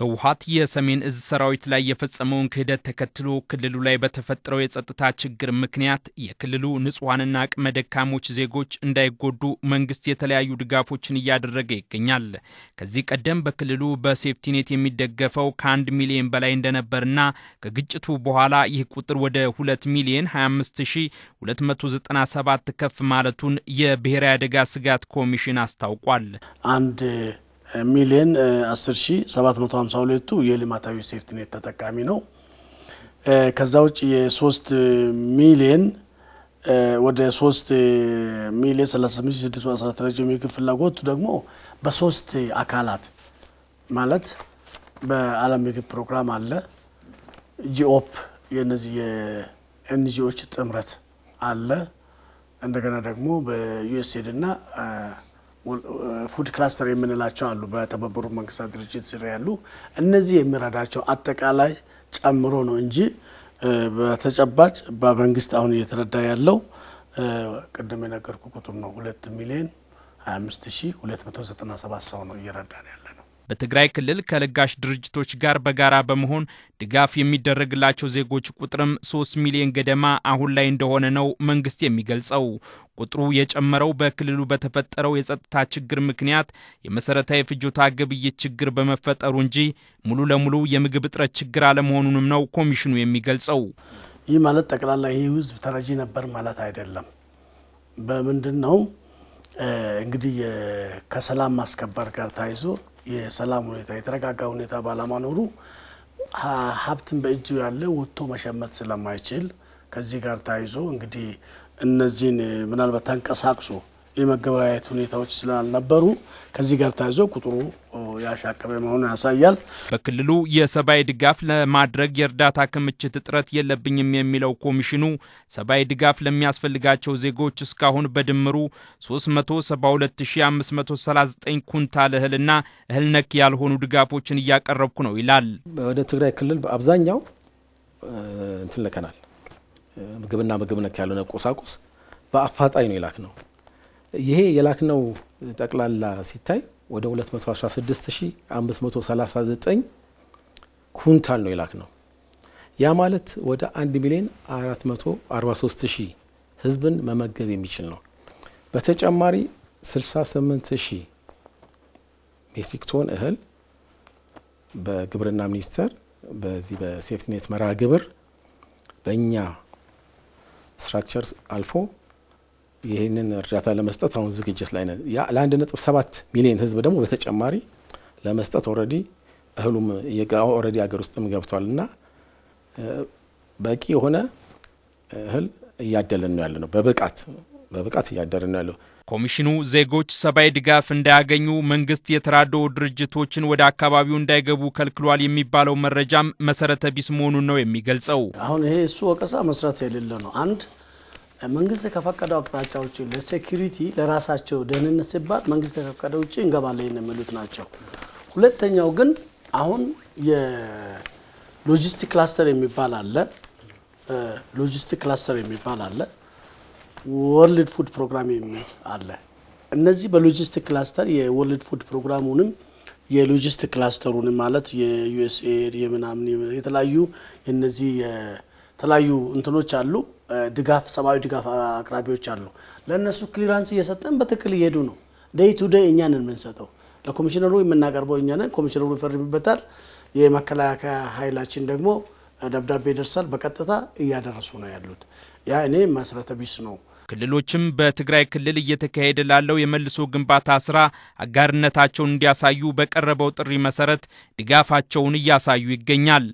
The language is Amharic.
ህወሀት የሰሜን እዝ ሰራዊት ላይ የፈጸመውን ክህደት ተከትሎ ክልሉ ላይ በተፈጠረው የጸጥታ ችግር ምክንያት የክልሉ ንጹሐንና አቅመ ደካሞች ዜጎች እንዳይጎዱ መንግስት የተለያዩ ድጋፎችን እያደረገ ይገኛል። ከዚህ ቀደም በክልሉ በሴፍቲኔት የሚደገፈው ከአንድ ሚሊዮን በላይ እንደነበርና ከግጭቱ በኋላ ይህ ቁጥር ወደ 2 ሚሊዮን 25297 ከፍ ማለቱን የብሔራዊ አደጋ ስጋት ኮሚሽን አስታውቋል። አንድ ሚሊየን 10752ቱ የልማታዊ ሴፍቲኔት ተጠቃሚ ነው። ከዛ ውጭ የ3 ሚሊየን ወደ 3 ሚሊየን 38614 የሚግብ ፍላጎቱ ደግሞ በሶስት አካላት ማለት በዓለም ምግብ ፕሮግራም አለ፣ ጂኦፕ የነዚህ የኤንጂኦች ጥምረት አለ፣ እንደገና ደግሞ በዩኤስኤድ እና ፉድ ክላስተር የምንላቸው አሉ በተባበሩት መንግስታት ድርጅት ስር ያሉ እነዚህ የሚረዳቸው አጠቃላይ ጨምሮ ነው እንጂ በተጨባጭ በመንግስት አሁን እየተረዳ ያለው ቅድም የነገርኩ ቁጥር ነው። ሁለት ሚሊዮን 25 ሺህ 297 ሰው ነው እየረዳን ያለ። በትግራይ ክልል ከለጋሽ ድርጅቶች ጋር በጋራ በመሆን ድጋፍ የሚደረግላቸው ዜጎች ቁጥርም 3 ሚሊዮን ገደማ አሁን ላይ እንደሆነ ነው መንግስት የሚገልጸው። ቁጥሩ የጨመረው በክልሉ በተፈጠረው የጸጥታ ችግር ምክንያት የመሰረታዊ ፍጆታ ግብይት ችግር በመፈጠሩ እንጂ ሙሉ ለሙሉ የምግብ እጥረት ችግር አለመሆኑንም ነው ኮሚሽኑ የሚገልጸው። ይህ ማለት ጠቅላላ ይህ ህዝብ ተረጂ ነበር ማለት አይደለም። በምንድን ነው እንግዲህ ከሰላም ማስከበር ጋር ታይዞ የሰላም ሁኔታ የተረጋጋ ሁኔታ ባለማኖሩ ሀብትን በእጁ ያለ ወጥቶ መሸመት ስለማይችል ከዚህ ጋር ተያይዞ እንግዲህ እነዚህን ምናልባት ተንቀሳቅሶ የመገበያየት ሁኔታዎች ስላልነበሩ ከዚህ ጋር ተያይዞ ቁጥሩ ያሻቀበ መሆኑን ያሳያል። በክልሉ የሰብአዊ ድጋፍ ለማድረግ የእርዳታ ክምችት እጥረት የለብኝም የሚለው ኮሚሽኑ ሰብአዊ ድጋፍ ለሚያስፈልጋቸው ዜጎች እስካሁን በድምሩ 372539 ኩንታል እህልና እህል ነክ ያልሆኑ ድጋፎችን እያቀረብኩ ነው ይላል። ወደ ትግራይ ክልል በአብዛኛው እንትን ልከናል። ምግብና ምግብ ነክ ያልሆነ ቁሳቁስ በአፋጣኝ ነው ይላክ ነው። ይሄ የላክነው ጠቅላላ ሲታይ ወደ 216539 ኩንታል ነው የላክነው። ያ ማለት ወደ 1 ሚሊዮን 443 ሺህ ህዝብን መመገብ የሚችል ነው። በተጨማሪ 68 ሺህ ሜትሪክ ቶን እህል በግብርና ሚኒስቴር በዚህ በሴፍቲኔት መርሃ ግብር በእኛ ስትራክቸር አልፎ ይህንን እርዳታ ለመስጠት አሁን ዝግጅት ላይ ነን። ለአንድ ነጥብ ሰባት ሚሊዮን ህዝብ ደግሞ በተጨማሪ ለመስጠት ኦልሬዲ እህሉም ኦልሬዲ ሀገር ውስጥም ገብቷል እና በቂ የሆነ እህል እያደለን ነው ያለ ነው። በብቃት በብቃት እያደለን ነው ያለው። ኮሚሽኑ ዜጎች ሰብአዊ ድጋፍ እንዳያገኙ መንግስት የተራድኦ ድርጅቶችን ወደ አካባቢው እንዳይገቡ ከልክሏል የሚባለው መረጃም መሰረተ ቢስ መሆኑን ነው የሚገልጸው። አሁን ይሄ እሱ ወቀሳ መስራት የሌለ ነው። አንድ መንግስት ከፈቀደው አቅጣጫ ውጭ ለሴኪሪቲ ለራሳቸው ደህንነት ሲባል መንግስት ከፈቀደ ውጭ እንገባለን የሚሉት ናቸው። ሁለተኛው ግን አሁን የሎጂስቲክ ክላስተር የሚባል አለ። ሎጂስቲክ ክላስተር የሚባል አለ። ወርልድ ፉድ ፕሮግራም የሚል አለ። እነዚህ በሎጂስቲክ ክላስተር የወርልድ ፉድ ፕሮግራሙንም የሎጂስቲክ ክላስተሩንም ማለት የዩኤስኤድ የምናምን የተለያዩ የነዚህ የተለያዩ እንትኖች አሉ፣ ድጋፍ ሰብአዊ ድጋፍ አቅራቢዎች አሉ። ለእነሱ ክሊራንስ እየሰጠን በትክክል እየሄዱ ነው። ደይ ቱ ደይ እኛን የምንሰጠው ለኮሚሽነሩ የምናቀርበው እኛ ነን። ኮሚሽነሩ ይፈርምበታል። የመከላከያ ኃይላችን ደግሞ ደብዳቤ ይደርሳል። በቀጥታ እያደረሱ ነው ያሉት። ያ እኔ መሰረተ ቢስ ነው። ክልሎችም በትግራይ ክልል እየተካሄደ ላለው የመልሶ ግንባታ ስራ አጋርነታቸውን እንዲያሳዩ በቀረበው ጥሪ መሰረት ድጋፋቸውን እያሳዩ ይገኛል።